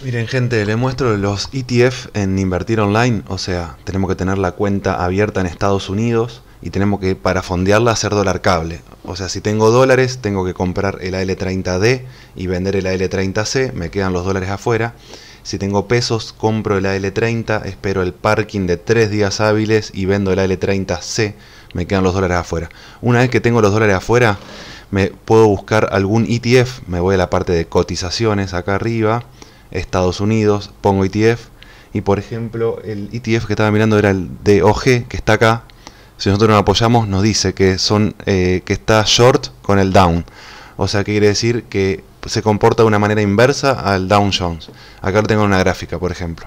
Miren gente, les muestro los ETF en invertir online, o sea, tenemos que tener la cuenta abierta en Estados Unidos y tenemos que para fondearla hacer dólar cable. O sea, si tengo dólares, tengo que comprar el AL30D y vender el AL30C, me quedan los dólares afuera. Si tengo pesos, compro el AL30, espero el parking de 3 días hábiles y vendo el AL30C, me quedan los dólares afuera. Una vez que tengo los dólares afuera, me puedo buscar algún ETF, me voy a la parte de cotizaciones acá arriba Estados Unidos, pongo ETF, y por ejemplo el ETF que estaba mirando era el DOG, que está acá, si nosotros nos apoyamos nos dice que, son, eh, que está short con el down, o sea que quiere decir que se comporta de una manera inversa al down Jones. Acá lo tengo en una gráfica, por ejemplo.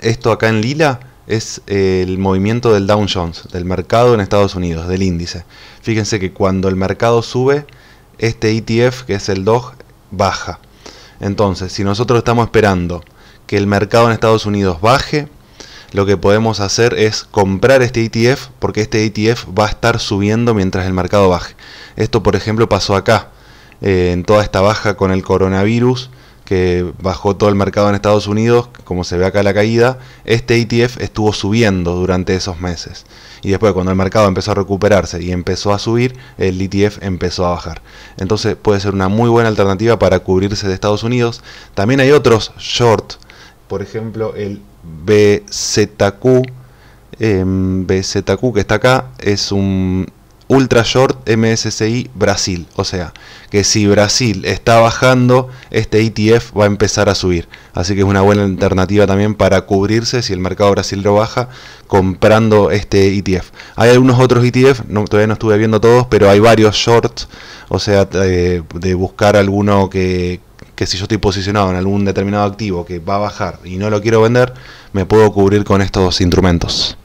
Esto acá en lila es el movimiento del down Jones, del mercado en Estados Unidos, del índice. Fíjense que cuando el mercado sube, este ETF, que es el DOG, baja. Entonces, si nosotros estamos esperando que el mercado en Estados Unidos baje, lo que podemos hacer es comprar este ETF porque este ETF va a estar subiendo mientras el mercado baje. Esto, por ejemplo, pasó acá, eh, en toda esta baja con el coronavirus que bajó todo el mercado en Estados Unidos, como se ve acá la caída, este ETF estuvo subiendo durante esos meses. Y después cuando el mercado empezó a recuperarse y empezó a subir, el ETF empezó a bajar. Entonces puede ser una muy buena alternativa para cubrirse de Estados Unidos. También hay otros short, por ejemplo el BZQ. Em, BZQ que está acá es un Ultra Short MSCI Brasil. O sea, que si Brasil está bajando, este ETF va a empezar a subir. Así que es una buena alternativa también para cubrirse si el mercado Brasil lo baja comprando este ETF. Hay algunos otros ETF, no, todavía no estuve viendo todos, pero hay varios shorts. O sea, eh, de, buscar alguno que, que si yo estoy posicionado en algún determinado activo que va a bajar y no lo quiero vender, me puedo cubrir con estos instrumentos.